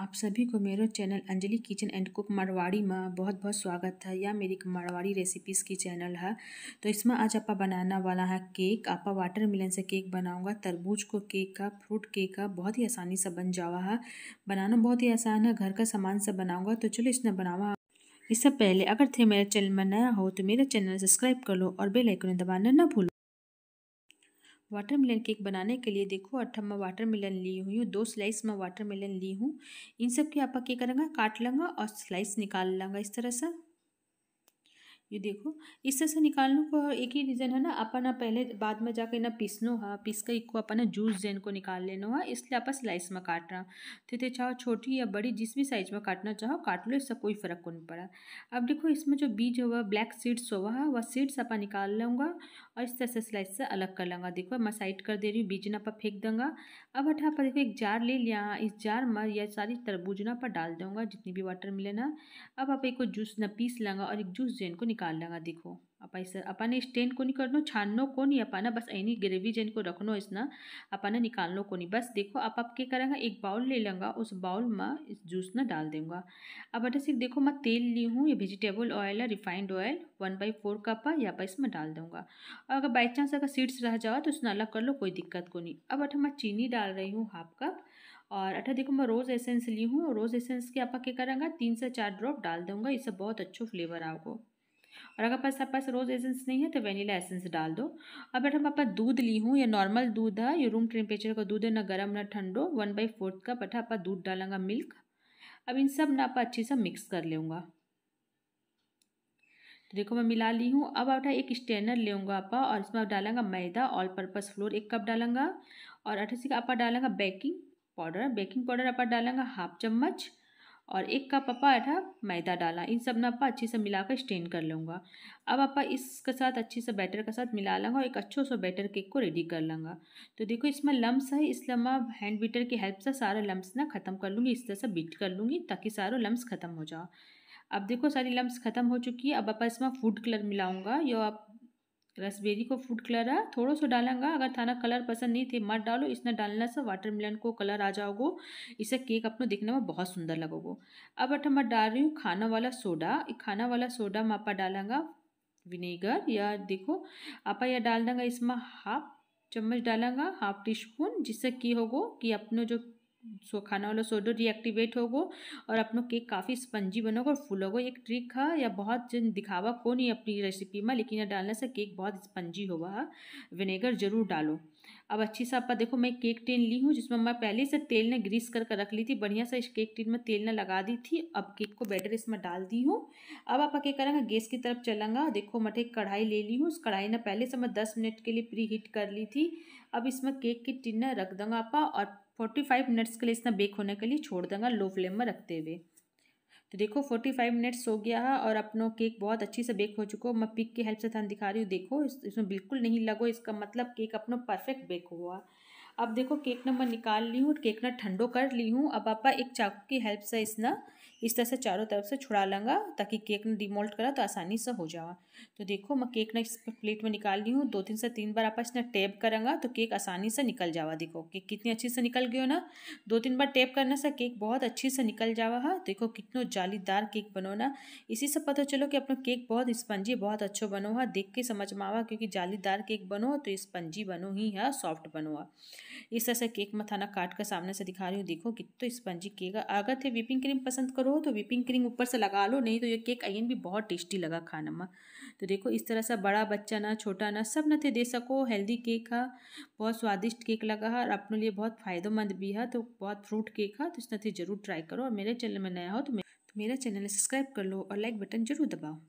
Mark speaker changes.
Speaker 1: आप सभी को मेरे channel Anjali kitchen and cook Marwari में बहुत बहुत स्वागत है यह मेरी मारवाड़ी रेसिपीज़ की चैनल है तो इसमें आज आप बनाना वाला है केक आप वाटर मिलन से केक बनाऊंगा तरबूज को केक का फ्रूट केक का बहुत ही आसानी से बन जावा है बनाना बहुत ही आसान है घर का सामान से बनाऊंगा तो चलो इसने बनावा इससे पहले अगर थे मेरे चैनल में नया हो तो मेरे चैनल सब्सक्राइब कर लो और बेलाइकन दबाना ना भूलो वाटर मिलन केक बनाने के लिए देखो अट्ठा मैं वाटर मिलन ली हुई हूँ दो स्लाइस मैं वाटर मिलन ली हूँ इन सब के आपका क्या करेंगे काट लेंगे और स्लाइस निकाल लेंगे इस तरह से ये देखो इससे से निकालने को एक ही रीज़न है ना अपन पहले बाद में जाकर ना पीसनो है पीस कर इको अपन जूस जेन को निकाल लेना है इसलिए आप स्लाइस में काट रहा तो थे चाहो छोटी या बड़ी जिस भी साइज में काटना चाहो काट लो इससे कोई फ़र्क नहीं पड़ा अब देखो इसमें जो बीज हुआ ब्लैक सीड्स हुआ है वह सीड्स अपन निकाल लूँगा और इस तरह से स्लाइस से अलग कर लूँगा देखो मैं साइड कर दे रही हूँ बीज ना पर फेंक दूँगा अब हटा पर देखो एक जार ले लिया इस जार में यह सारी तरबूजना पर डाल दूँगा जितनी भी वाटर मिले ना अब आप एक जूस ना पीस लेंगे और एक जूस जेन को निकाल लगा देखो अपन इस ने स्टेन को नहीं करना छानो को नहीं अपना बस ऐनी ग्रेवी जन को रखनो इसना अपाना निकालनो को नहीं बस देखो आप आप क्या करेंगे एक बाउल ले लेंगे उस बाउल में इस जूस ना डाल दूँगा अब अटा सिर्फ देखो मैं तेल ली हूँ ये वेजिटेबल ऑयल है refined oil one by four cup है या पर इसमें डाल दूँगा और अगर बाई चांस अगर सीड्स रह जाओ तो उसने अलग कर लो कोई दिक्कत को नहीं अब अटा मैं चीनी डाल रही हूँ हाफ कप और अठा देखो मैं रोज़ एसेंस ली हूँ रोज़ एसेंस के आप क्या करेंगे तीन से चार ड्रॉप डाल दूँगा इससे बहुत अच्छो फ्लेवर आओगे और अगर पास आपके पास रोज़ एसेंस नहीं है तो वनीला एसेंस डाल दो अब बेटा मैं आपका दूध ली हूँ या नॉर्मल दूध है ये रूम टेम्परेचर का दूध है ना गर्म ना ठंडो वन बाई फोर्थ कप अठा आपका दूध डालेंगे मिल्क अब इन सब ना आप अच्छे से मिक्स कर लूँगा तो देखो मैं मिला ली हूँ अब आप एक स्टेनर लेंगा आपा और इसमें आप डालेंगे मैदा ऑल पर्पज़ फ्लोर एक कप डालेंगे और अठासी का आपा डालेंगे बेकिंग पाउडर बेकिंग पाउडर आपा डालेंगे हाफ चम्मच और एक कप आपा आटा मैदा डाला इन सब ने आपा अच्छे से मिलाकर स्टेन कर लूँगा अब आपा इसके साथ अच्छे से बैटर के साथ मिला लेंगे और एक अच्छो सो बैटर केक को रेडी कर लूँगा तो देखो इसमें लम्ब है इसलिए मैं हैंड बीटर की हेल्प से सारे लम्स ना ख़त्म कर लूँगी इस तरह से बीट कर लूँगी ताकि सारा लम्स ख़त्म हो जाओ अब देखो सारी लम्ब ख़त्म हो चुकी है अब आप इसमें फूड कलर मिलाऊँगा या आप रसबेरी को फूड कलर है थोड़ा सा डालेंगे अगर थाना कलर पसंद नहीं थे मत डालो इसने डालना से मिलन को कलर आ जाओगे इसे केक अपनो दिखने में बहुत सुंदर लगोगे अब अठा मैं डाल रही हूँ खाना वाला सोडा खाना वाला सोडा में आपा डालेंगे विनेगर या देखो आपा यह डाल देंगे इसमें हाफ चम्मच डालेंगे हाफ टी स्पून जिससे की होगो कि अपनों जो सो खाना वाला सोडो हो होगो और अपनों केक काफ़ी स्पंजी बनोगे और फूलोगो एक ट्रिक है या बहुत जन दिखावा को नहीं अपनी रेसिपी में लेकिन यह डालने से केक बहुत स्पंजी होगा है विनेगर जरूर डालो अब अच्छी से आप देखो मैं केक टिन ली हूँ जिसमें मैं पहले से तेल ने ग्रीस कर कर रख ली थी बढ़िया से इस केक टिन में तेल ने लगा दी थी अब केक को बैटर इसमें डाल दी हूँ अब आप क्या करेंगे गैस की तरफ चलेंगे देखो मैं एक कढ़ाई ले ली हूँ उस कढ़ाई ने पहले से मैं दस मिनट के लिए प्री हीट कर ली थी अब इसमें केक की टिन रख दूँगा आपा और फोर्टी फाइव मिनट्स के लिए इतना बेक होने के लिए छोड़ देंगे लो फ्लेम में रखते हुए तो देखो फोर्टी फाइव मिनट्स हो गया है और अपनों केक बहुत अच्छी से बेक हो चुका मैं पिक की हेल्प से थान दिखा रही हूँ देखो इस, इसमें बिल्कुल नहीं लगो इसका मतलब केक अपनों परफेक्ट बेक हुआ अब देखो केक ना मैं निकाल ली हूँ केक ना ठंडो कर ली हूँ अब आप एक चाकू की हेल्प से इसना इस तरह से चारों तरफ से छुड़ा लूँगा ताकि केक ने डिमोल्ट करा तो आसानी से हो जावा तो देखो मैं केक ना इस प्लेट में निकाल ली हूँ दो तीन से तीन बार आप इसने टेप करूँगा तो केक आसानी से निकल जावा देखो केक कितनी अच्छी से निकल गई हो ना दो तीन बार टेप करने से केक बहुत अच्छी से निकल जावा है देखो कितनो जालीदार केक बनो ना इसी से पता चलो कि अपना केक बहुत स्पंजी बहुत अच्छा बनो है देख के समझ में आवा क्योंकि जालीदार केक बनो तो स्पंजी बनो ही है सॉफ्ट बनो है इस तरह से केक मैं थाना काट कर सामने से दिखा रही हूँ देखो कितनो स्पंजी केक अगर थे व्हीपिंग क्रीम पसंद करो करो तो विपिंग क्रीम ऊपर से लगा लो नहीं तो ये केक अयन भी बहुत टेस्टी लगा खाना में तो देखो इस तरह से बड़ा बच्चा ना छोटा ना सब थे दे सको हेल्दी केक है बहुत स्वादिष्ट केक लगा है और अपने लिए बहुत फ़ायदेमंद भी है तो बहुत फ्रूट केक है तो इस थे जरूर ट्राई करो और मेरे चैनल में नया हो तो मेरा चैनल सब्सक्राइब कर लो और लाइक बटन जरूर दबाओ